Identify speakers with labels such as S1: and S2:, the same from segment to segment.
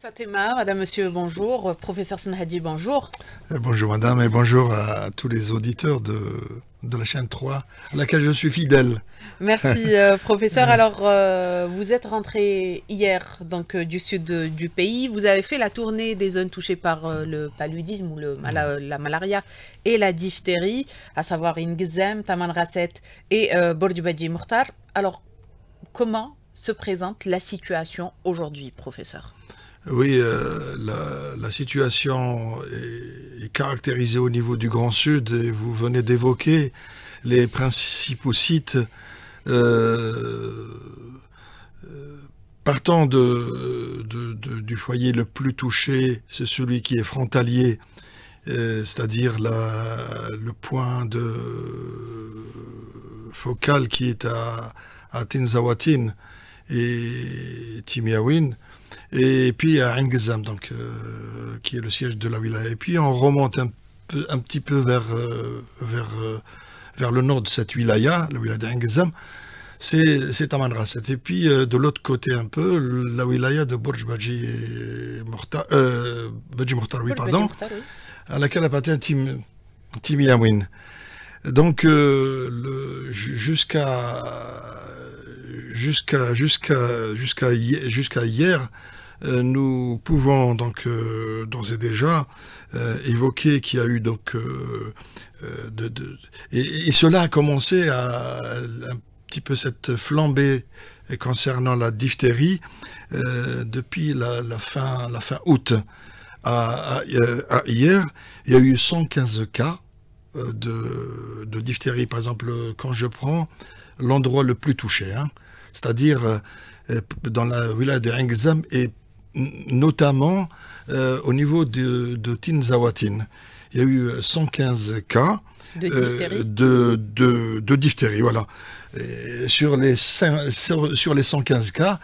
S1: Fatima, madame, monsieur, bonjour. Professeur Sanhadi, bonjour.
S2: Euh, bonjour madame et bonjour à tous les auditeurs de, de la chaîne 3, à laquelle je suis fidèle.
S1: Merci euh, professeur. Alors, euh, vous êtes rentré hier donc, du sud du pays. Vous avez fait la tournée des zones touchées par le paludisme ou le, mm. la, malaria et la diphtérie, à savoir Ingzem, Taman Rasset et Bordubadji murtar Alors, comment se présente la situation aujourd'hui, professeur
S2: oui, euh, la, situation est, caractérisée au niveau du Grand Sud et vous venez d'évoquer les principaux sites euh, euh, partant du foyer le plus touché, c'est celui qui est frontalier, c'est-à-dire le point de, focal qui est à, à Tinzawatin et Timiawin et puis à Engezam, donc, euh, qui est le siège de la wilaya. Et puis on remonte un, peu, un petit peu vers, euh, vers, euh, vers le nord de cette wilaya, la wilaya d'Engezam, c'est Tamanrasset. Et puis de l'autre côté un peu, la wilaya de Borj Baji pardon, à laquelle appartient Tim, Tim Yamwin. Donc jusqu'à jusqu'à jusqu'à jusqu'à jusqu'à hier euh, nous pouvons donc euh, d'ores et déjà euh, évoquer qu'il y a eu donc de, et, cela a commencé à un petit peu cette flambée concernant la diphtérie depuis la, fin, la fin août à, hier, il y a eu 115 cas de, de diphtérie. Par exemple, quand je prends l'endroit le plus touché, hein, c'est-à-dire dans la ville de Engzam et notamment euh, au niveau de, de Tinzawatin. Il y a eu 115 euh, cas de euh, diphtérie, de, de, voilà. sur, les sur, les 115 cas,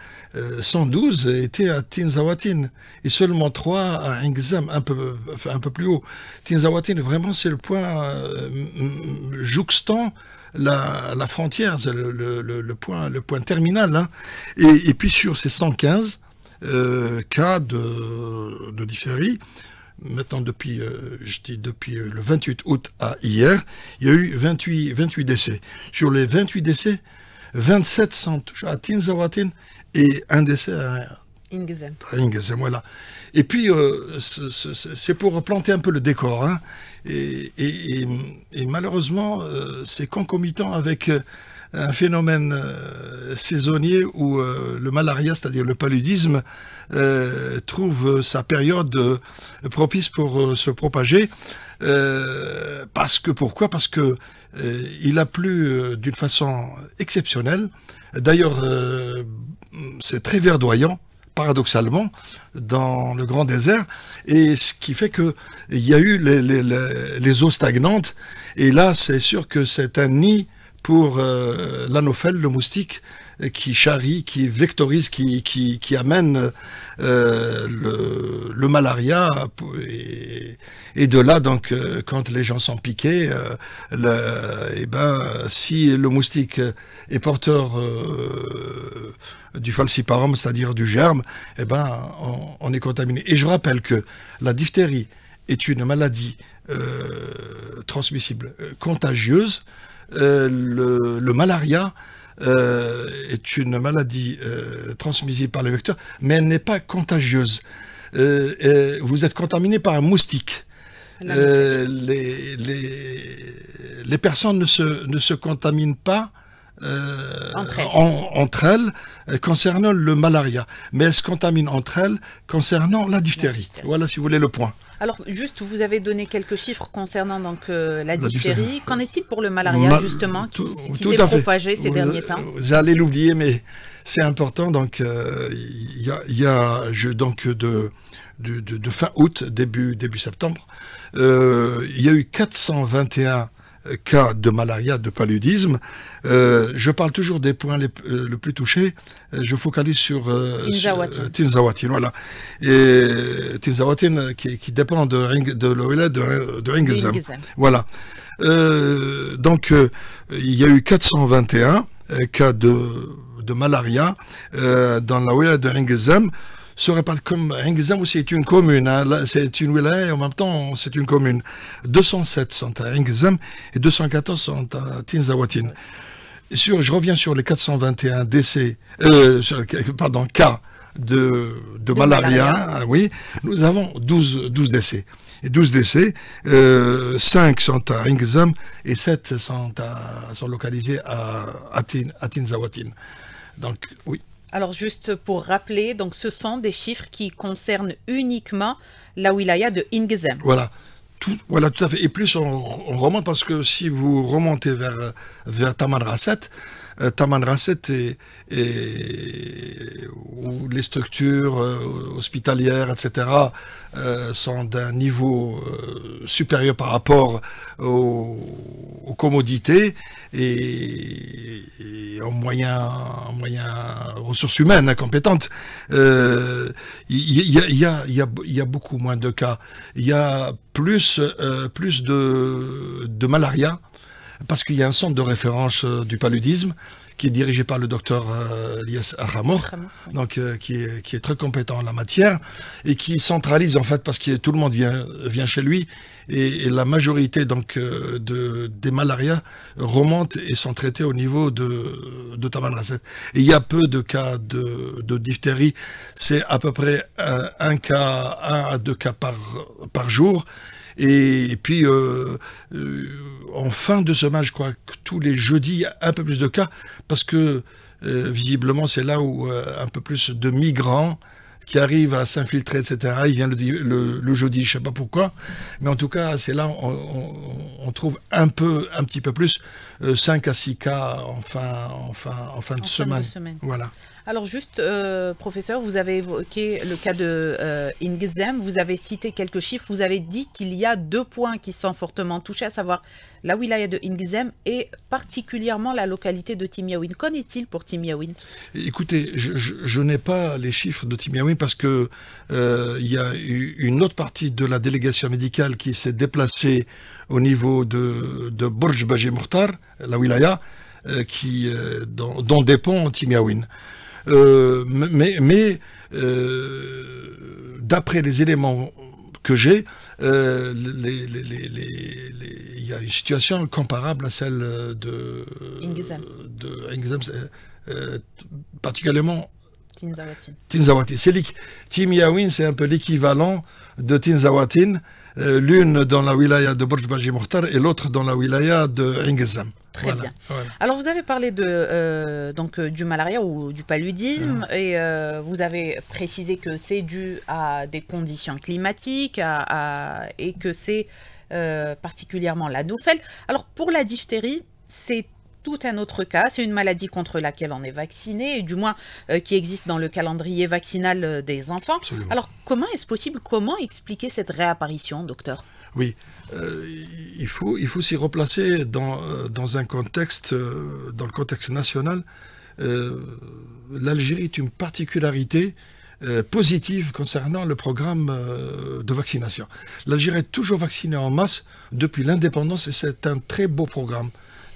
S2: 112 étaient à Tinzawatin et seulement 3 à Ingzam, un peu, un peu plus haut. Tinzawatin, vraiment, c'est le point jouxtant la, frontière, c'est le, point, le point terminal. Hein. Et, et puis sur ces 115, euh, cas de, de Maintenant, depuis, euh, je dis depuis euh, le 28 août à hier, il y a eu 28, 28 décès. Sur les 28 décès, 27 sont à Tinzawatin et un décès à Ingezem. voilà. Et puis, c'est pour planter un peu le décor. Hein. et, malheureusement, c'est concomitant avec un phénomène euh, saisonnier où euh, le malaria, c'est-à-dire le paludisme, euh, trouve sa période propice pour se propager. parce que pourquoi Parce que il a plu d'une façon exceptionnelle. D'ailleurs, c'est très verdoyant paradoxalement dans le grand désert et ce qui fait que il y a eu les eaux stagnantes et là c'est sûr que c'est un nid pour euh, l'anophèle, le moustique, euh, qui charrie, qui vectorise, qui, qui, amène euh, le, malaria. Et, de là, donc, euh, quand les gens sont piqués, et eh ben, si le moustique est porteur du falciparum, c'est-à-dire du germe, et eh ben, on, on, est contaminé. Et je rappelle que la diphtérie est une maladie transmissible, contagieuse, euh, le, malaria euh, est une maladie euh, par les vecteurs, mais elle n'est pas contagieuse. Euh, vous êtes contaminé par un moustique. Les, personnes ne se, ne se contaminent pas entre, elles. concernant le malaria, mais elles se contaminent entre elles concernant la diphtérie. Voilà, si vous voulez, le point.
S1: Alors, juste, vous avez donné quelques chiffres concernant donc, euh, la diphtérie. Qu'en est-il pour le malaria, justement, qui, s'est propagé ces derniers temps
S2: J'allais l'oublier, mais c'est important. Donc, euh, il y, a, donc, de, de, fin août, début, début septembre, euh, il y a eu 421 cas de malaria, de paludisme. Euh, je parle toujours des points les, euh, plus touchés. Euh, je focalise sur, Tinzawatin. voilà. Et qui, dépend de, de de, Voilà. donc, il y a eu 421 cas de, malaria dans la de Ringizem serait pas comme Ringzam, aussi est une commune, hein. c'est une wilaya et en même temps c'est une commune. 207 sont à Ringzam et 214 sont à Tinzawatin. Sur, je reviens sur les 421 décès, euh, pardon, cas de, de, malaria, hein, oui, nous avons 12, 12 décès. Et 12 décès, 5 euh, sont à Ringzam et 7 sont, localisés à, à, Tinzawatin. Donc, oui.
S1: Alors juste pour rappeler, donc ce sont des chiffres qui concernent uniquement la wilaya de Ingezem.
S2: Voilà. Tout, voilà, tout à fait. Et plus on, remonte, parce que si vous remontez vers, vers Taman euh, Taman Rasset et, où les structures euh, hospitalières, etc., euh, sont d'un niveau supérieur par rapport aux, commodités et, et, aux moyens, aux moyens ressources humaines compétentes. Il il y, y, il y, a, beaucoup moins de cas. Il y a plus, plus de, de malaria parce qu'il y a un centre de référence euh, du paludisme qui est dirigé par le docteur euh, Elias Aramor, donc euh, qui, est, très compétent en la matière et qui centralise en fait parce que tout le monde vient, chez lui et, la majorité donc des malarias remontent et sont traités au niveau de, de Tamanrasset. il y a peu de cas de, diphtérie, c'est à peu près un, cas, à deux cas par jour et, puis, euh, euh, en fin de semaine, je crois que tous les jeudis, un peu plus de cas, parce que euh, visiblement, c'est là où un peu plus de migrants qui arrivent à s'infiltrer, etc. Il vient le, le jeudi, je ne sais pas pourquoi. Mais en tout cas, c'est là où on, on trouve un, peu, un petit peu plus 5 euh, à 6 cas en fin, en fin, de, semaine. Voilà.
S1: Alors juste, euh, professeur, vous avez évoqué le cas de euh, Ingzem, vous avez cité quelques chiffres, vous avez dit qu'il y a deux points qui sont fortement touchés, à savoir la wilaya de Ingzem et particulièrement la localité de Timiaouine. Qu'en est-il pour Timiaouine
S2: Écoutez, je, n'ai pas les chiffres de Timiaouine parce que y a une autre partie de la délégation médicale qui s'est déplacée au niveau de, de Burj Baji la wilaya, euh, qui, dont, dont, dépend Timiaouine. mais, mais euh, d'après les éléments que j'ai, euh, les, il y a une situation comparable à celle de, Ingizem, particulièrement Tinzawatin. Tinzawatin. C'est c'est un peu l'équivalent de Tinzawatin, euh, l'une dans la wilaya de Borj Mortar et l'autre dans la wilaya de Engezam.
S1: Très bien. Alors vous avez parlé de, euh, donc, euh, du malaria ou du paludisme mm-hmm. et vous avez précisé que c'est dû à des conditions climatiques et que c'est particulièrement la nouvelle. Alors pour la diphtérie, c'est tout un autre cas. C'est une maladie contre laquelle on est vacciné, du moins euh, qui existe dans le calendrier vaccinal euh, des enfants. Alors comment est-ce possible Comment expliquer cette réapparition, docteur
S2: oui, euh, il faut, il faut s'y replacer dans, dans, un contexte, dans le contexte national. L'Algérie est une particularité positive concernant le programme de vaccination. L'Algérie est toujours vaccinée en masse depuis l'indépendance et c'est un très beau programme.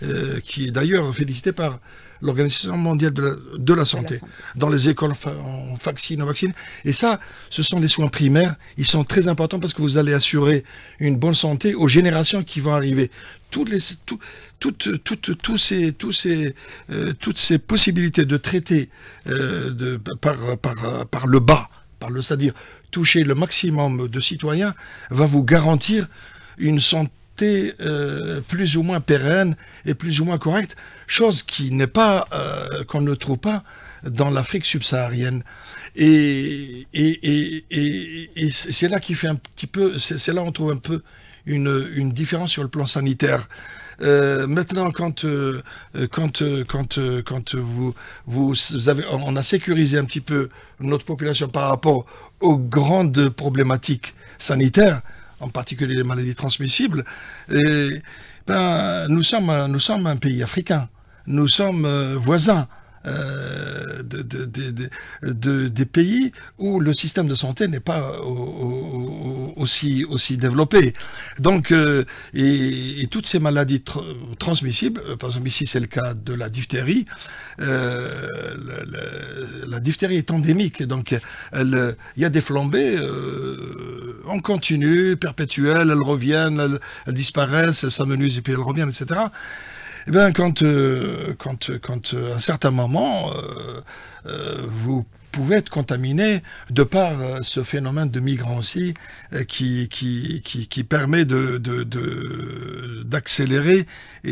S2: Euh, qui est d'ailleurs félicité par l'Organisation mondiale de la, santé, dans les écoles, on vaccine, on vaccine. Et ça, ce sont les soins primaires. Ils sont très importants parce que vous allez assurer une bonne santé aux générations qui vont arriver. Toutes les, tout, toutes, toutes, tous ces, tous ces, euh, toutes ces possibilités de traiter euh, de, par, le bas, par le, c'est-à-dire toucher le maximum de citoyens, va vous garantir une santé euh, plus ou moins pérenne et plus ou moins correcte, chose qui n'est pas euh, qu'on ne trouve pas dans l'Afrique subsaharienne. Et, et, c'est là qui fait un petit peu, c'est là on trouve un peu une, différence sur le plan sanitaire. Euh, maintenant, quand, quand, quand, quand vous, vous avez, on a sécurisé un petit peu notre population par rapport aux grandes problématiques sanitaires, en particulier les maladies transmissibles, et, ben, nous sommes un pays africain, nous sommes euh, voisins. Euh, de, des pays où le système de santé n'est pas aussi, aussi développé. Donc, euh, et, toutes ces maladies transmissibles, euh, par exemple ici c'est le cas de la diphtérie, la diphtérie est endémique, donc il y a des flambées en continu, perpétuelles, elles reviennent, elles, disparaissent, elles s'amenuisent et puis elles reviennent, etc. Eh bien, quand, euh, quand, quand euh, un certain moment, euh, vous pouvez être contaminé de par ce phénomène de migrants aussi qui, qui, qui, permet d'accélérer de,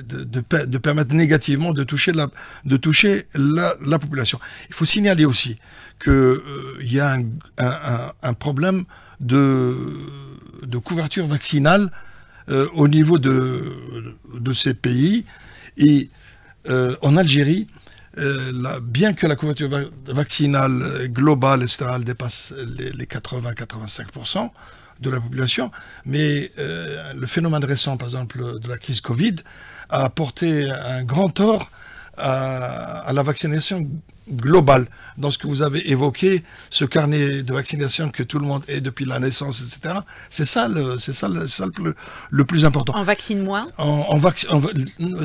S2: de, et de, de, permettre négativement de toucher la, de toucher la, population. Il faut signaler aussi qu'il y a un, un, un, problème de, de couverture vaccinale euh, au niveau de, ces pays. Et euh, en Algérie, euh, bien que la couverture vaccinale globale, etc., dépasse les, les 80-85% de la population, mais le phénomène récent, par exemple, de la crise Covid, a apporté un grand tort à, la vaccination globale. Dans ce que vous avez évoqué, ce carnet de vaccination que tout le monde est depuis la naissance, etc. C'est ça, le, c'est ça, le, plus important. On
S1: vaccine moins.
S2: On,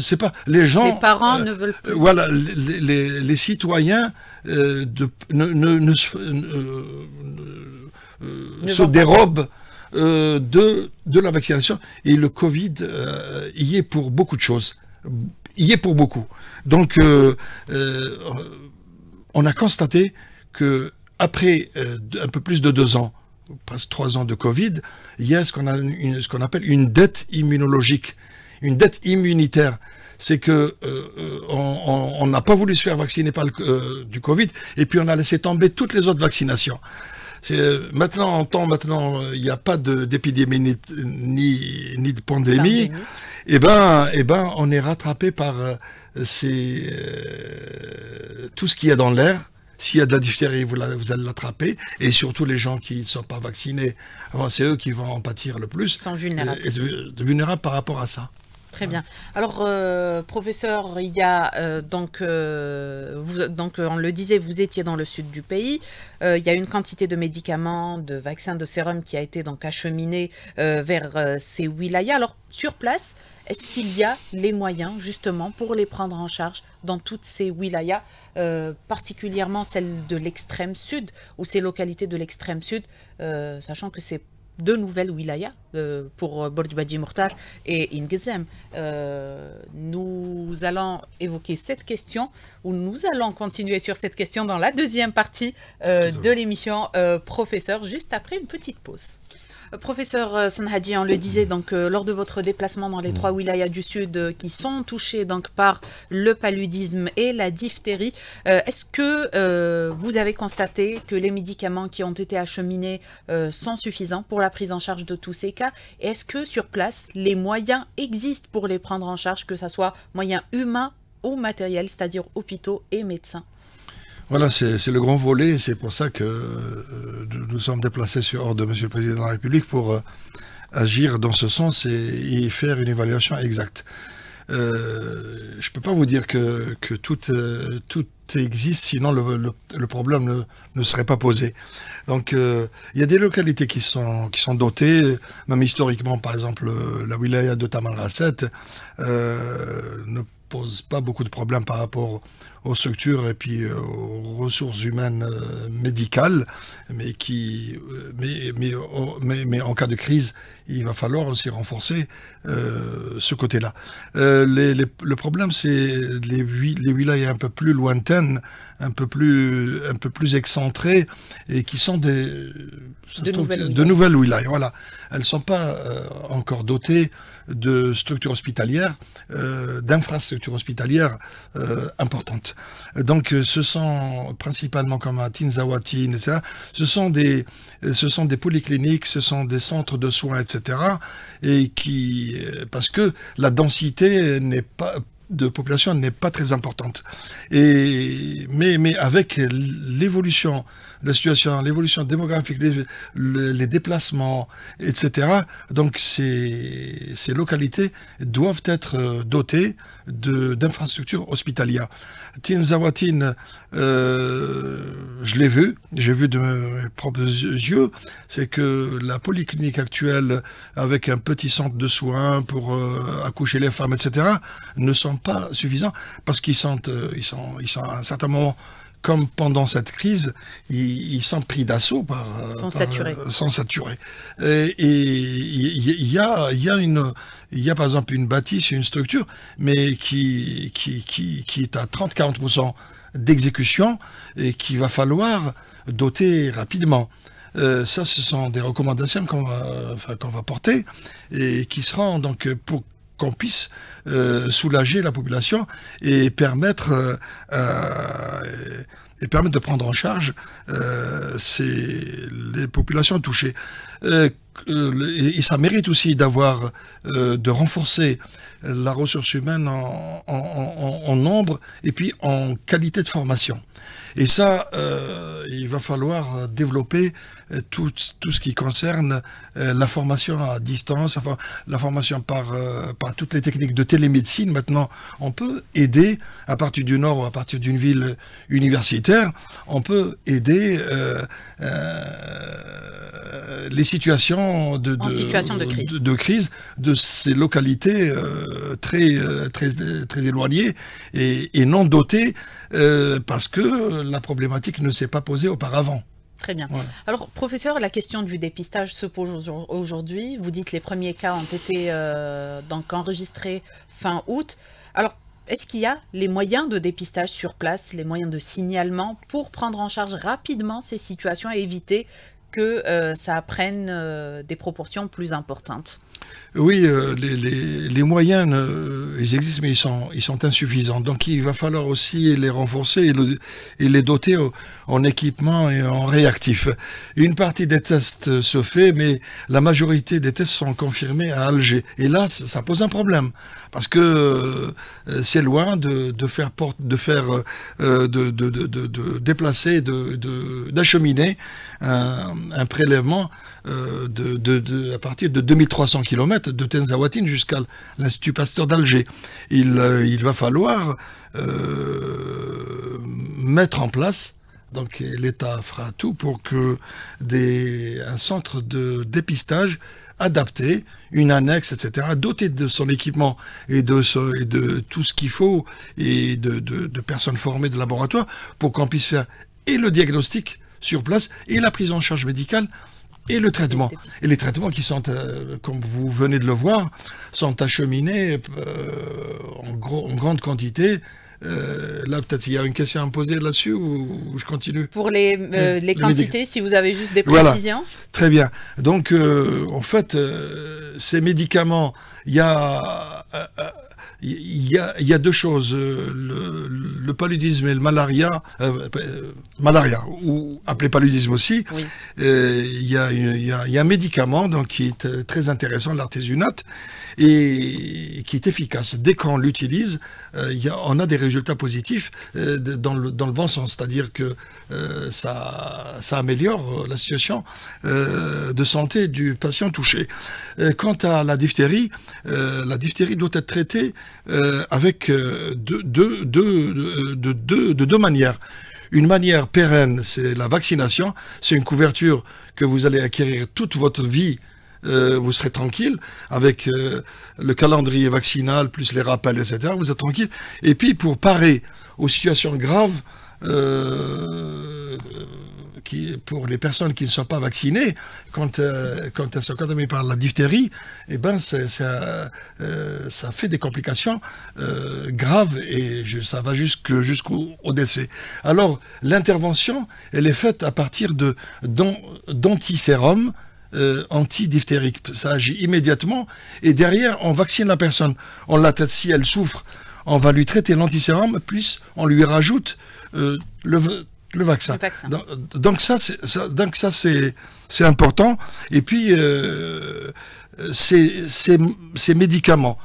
S2: C'est pas les gens. Les parents euh, ne veulent plus. Voilà, les, les, citoyens euh, de, ne, se euh, dérobent. de, de la vaccination et le Covid y est pour beaucoup de choses il y est pour beaucoup. Donc, euh, euh, on a constaté que après euh, un peu plus de deux ans, presque trois ans de Covid, il y a ce qu'on appelle une dette immunologique, une dette immunitaire. C'est que on n'a pas voulu se faire vacciner par le, du Covid, et puis on a laissé tomber toutes les autres vaccinations. Maintenant, en temps, maintenant, il n'y a pas d'épidémie ni, ni, de pandémie eh ben, eh ben, on est rattrapé par euh, euh, tout ce qu'il y a dans l'air. S'il y a de la diphtérie, vous, allez l'attraper. Et surtout, les gens qui ne sont pas vaccinés, c'est eux qui vont en pâtir le plus. Ils sont vulnérables. Euh, vulnérables par rapport à ça.
S1: Très bien. Alors, professeur, il a donc, donc, on le disait, vous étiez dans le sud du pays. il y a une quantité de médicaments, de vaccins, de sérum qui a été donc acheminée vers ces wilayas. Alors, sur place, est-ce qu'il y a les moyens justement pour les prendre en charge dans toutes ces wilayas, euh, particulièrement celles de l'extrême sud ou ces localités de l'extrême sud, euh, sachant que c'est deux nouvelles wilayas euh, pour Bordjbadji Mourtar et Ingezem. nous allons évoquer cette question, ou nous allons continuer sur cette question dans la deuxième partie de l'émission Professeur, juste après une petite pause. Euh, professeur euh, Sanhadi, on le disait donc euh, lors de votre déplacement dans les mm. trois wilayas du Sud qui sont touchés donc par le paludisme et la diphtérie, est-ce que vous avez constaté que les médicaments qui ont été acheminés sont suffisants pour la prise en charge de tous ces cas Est-ce que sur place les moyens existent pour les prendre en charge, que ce soit moyens humains ou matériels, c'est-à-dire hôpitaux et médecins
S2: voilà, c'est le grand volet, c'est pour ça que euh, nous sommes déplacés sur ordre de M. le Président de la République pour euh, agir dans ce sens et, faire une évaluation exacte. Euh, je ne peux pas vous dire que, tout, tout, existe, sinon le, problème ne, serait pas posé. Donc il y a des localités qui sont, qui sont dotées, même historiquement, par exemple la wilaya de euh, ne pose pas beaucoup de problèmes par rapport aux structures et puis euh, aux ressources humaines euh, médicales, mais qui, euh, mais, oh, mais, mais, en cas de crise, il va falloir aussi renforcer ce côté-là. le problème, c'est les, les un peu plus lointaines, un peu plus, un peu plus excentrées, et qui sont des de, nouvelles, de Voilà. Elles ne sont pas encore dotées de structures hospitalières, d'infrastructures hospitalières importantes donc euh, ce sont principalement comme à Tinzawatin, etc. Ce sont des, euh, ce sont des polycliniques, ce sont des centres de soins, etc. Et qui, euh, parce que la densité n'est pas de population n'est pas très importante. Et, mais, mais avec l'évolution la situation, l'évolution démographique, les, les, déplacements, etc., donc ces, ces localités doivent être dotées d'infrastructures hospitalières. Tinzawatin, euh, je l'ai vu, j'ai vu de mes propres yeux, c'est que la polyclinique actuelle, avec un petit centre de soins pour euh, accoucher les femmes, etc., ne sont pas suffisants parce qu'ils sont, euh, ils sont, ils sont à un certain moment comme pendant cette crise, ils, sont pris d'assaut par. Euh, sans saturer. Euh, sans saturer. Et il y a, Il y a par exemple une bâtisse, une structure, mais qui, qui, qui, qui est à 30-40% d'exécution et qu'il va falloir doter rapidement. Euh, ça, ce sont des recommandations qu'on va, va porter et qui seront donc pour qu'on puisse euh, soulager la population et permettre, euh, euh, et, permettre de prendre en charge les populations touchées. Et, ça mérite aussi d'avoir, de renforcer la ressource humaine en, en, nombre et puis en qualité de formation. Et ça, il va falloir développer euh, tout, tout, ce qui concerne euh, la formation à distance, la formation par, euh, par toutes les techniques de télémédecine. Maintenant, on peut aider, à partir du Nord ou à partir d'une ville universitaire, on peut aider les situations de, de, crise. de, ces localités très, très, très éloignées et, et non dotées parce que la problématique ne s'est pas posée auparavant.
S1: Très bien. Alors, professeur, la question du dépistage se pose aujourd'hui. Vous dites les premiers cas ont été euh, donc enregistrés fin août. Alors, est-ce qu'il y a les moyens de dépistage sur place, les moyens de signalement pour prendre en charge rapidement ces situations et éviter que euh, ça prenne euh, des proportions plus importantes
S2: Oui, euh, les, moyens, ils existent, mais ils sont, ils sont insuffisants. Donc il va falloir aussi les renforcer et, et les doter en équipement et en réactif. Une partie des tests se fait, mais la majorité des tests sont confirmés à Alger. Et là, ça, pose un problème, parce que c'est loin de, faire porte, de faire, de, de, déplacer, d'acheminer. De, un prélèvement euh, à partir de 2300 km de Tenzawatine jusqu'à l'Institut Pasteur d'Alger. Il, euh, va falloir euh, mettre en place, donc l'État fera tout pour que un centre de dépistage adapté, une annexe, etc., doté de son équipement et de, tout ce qu'il faut et de, de personnes formées de laboratoire pour qu'on puisse faire et le diagnostic sur place et la prise en charge médicale et le traitement. Et les traitements qui sont, euh, comme vous venez de le voir, sont acheminés euh, en, grande quantité. Euh, là, peut-être il y a une question à poser là-dessus ou, je continue
S1: Pour les, les, quantités, si vous avez juste des précisions.
S2: Très bien. Donc, en fait, ces médicaments, il y a il y, deux choses. Le, le paludisme et le malaria, euh, euh, malaria ou appelé paludisme aussi, euh, il y, a un médicament donc, qui est très intéressant, l'artésunate, et qui est efficace. Dès qu'on l'utilise, on a des résultats positifs dans le, bon sens, c'est-à-dire que ça, ça, améliore la situation de santé du patient touché. quant à la diphtérie, la diphtérie doit être traitée avec deux, de deux, de deux manières. Une manière pérenne, c'est la vaccination, c'est une couverture que vous allez acquérir toute votre vie euh, vous serez tranquille avec euh, le calendrier vaccinal plus les rappels, etc. Vous êtes tranquille. Et puis pour parer aux situations graves, euh, pour les personnes qui ne sont pas vaccinées, quand, euh, elles sont contaminées par la diphtérie, eh ben, euh, euh, ça fait des complications graves et ça va jusqu'au décès. Alors, l'intervention, elle est faite à partir d'antisérum euh, antidiphtérique. Ça agit immédiatement et derrière, on vaccine la personne. On la traite si elle souffre. On va lui traiter l'antisérum, plus on lui rajoute le le vaccin. Donc, ça, c'est, important. Et puis, euh, ces, médicaments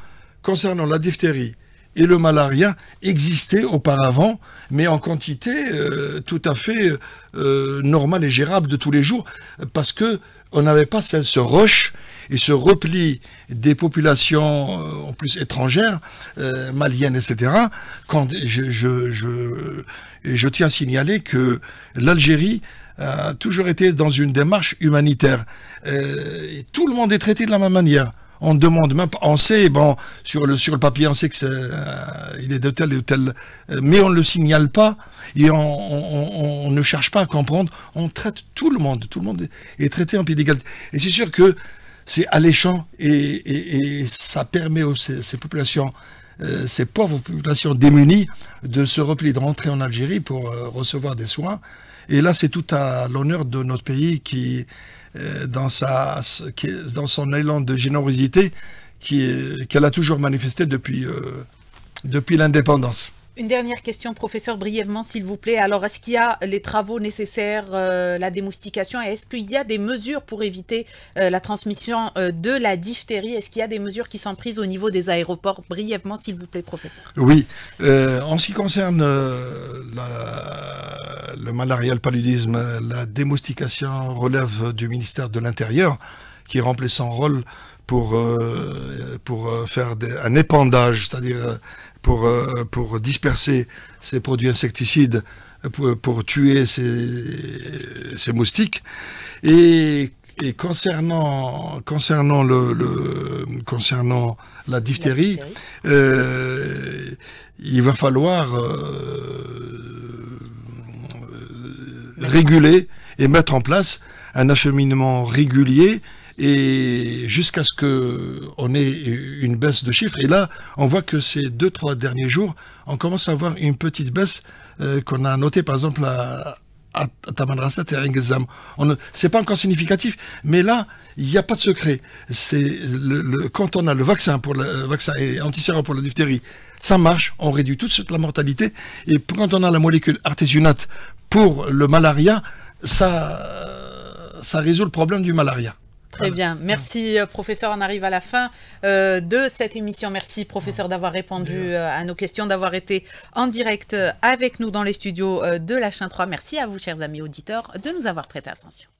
S2: concernant la diphtérie et le malaria existaient auparavant, mais en quantité euh, tout à fait euh, normale et gérable de tous les jours, parce que on n'avait pas ce, rush et ce repli des populations euh, en plus étrangères, euh, maliennes, etc. Quand je, je, je, tiens à signaler que l'Algérie a toujours été dans une démarche humanitaire. Euh, et tout le monde est traité de la même manière on demande même pas. On sait, bon, sur le, sur le papier, on sait que c'est euh, il est de tel ou euh, tel, mais on ne le signale pas et on, ne cherche pas à comprendre. On traite tout le monde, tout le monde est, traité en pied d'égalité. Et c'est sûr que c'est alléchant et, ça permet aux ces, populations euh, ces pauvres populations démunies de se replier, de rentrer en Algérie pour recevoir des soins. Et là, c'est tout à l'honneur de notre pays qui, euh, dans, sa, dans son élan de générosité qu'elle a toujours manifesté depuis, euh, depuis l'indépendance.
S1: Une dernière question, professeur, brièvement, s'il vous plaît. Alors, est-ce qu'il y a les travaux nécessaires, euh, la démoustication, et est-ce qu'il y a des mesures pour éviter la transmission de la diphtérie Est-ce qu'il y a des mesures qui sont prises au niveau des aéroports Brièvement, s'il vous plaît, professeur.
S2: Oui. en ce qui concerne la, le malaria, paludisme, la démoustication relève du ministère de l'Intérieur qui remplit son rôle pour, euh, pour euh, faire un épandage, c'est-à-dire euh, pour, pour disperser ces produits insecticides, pour, tuer ces, moustiques. Et concernant concernant le, concernant la diphtérie, il va falloir réguler et mettre en place un acheminement régulier et jusqu'à ce que on ait une baisse de chiffres. Et là, on voit que ces deux, trois derniers jours, on commence à avoir une petite baisse euh, qu'on a notée, par exemple, à, à et à Ce n'est pas encore significatif, mais là, il n'y a pas de secret. C'est le, quand on a le vaccin, pour le euh, vaccin et antisérum pour la diphtérie, ça marche, on réduit tout de suite la mortalité. Et quand on a la molécule artésunate pour le malaria, ça, ça résout le problème du malaria.
S1: Très bien. Merci, euh, professeur. On arrive à la fin euh, de cette émission. Merci, professeur, d'avoir répondu euh, à nos questions, d'avoir été en direct avec nous dans les studios de la chaîne 3. Merci à vous, chers amis auditeurs, de nous avoir prêté attention.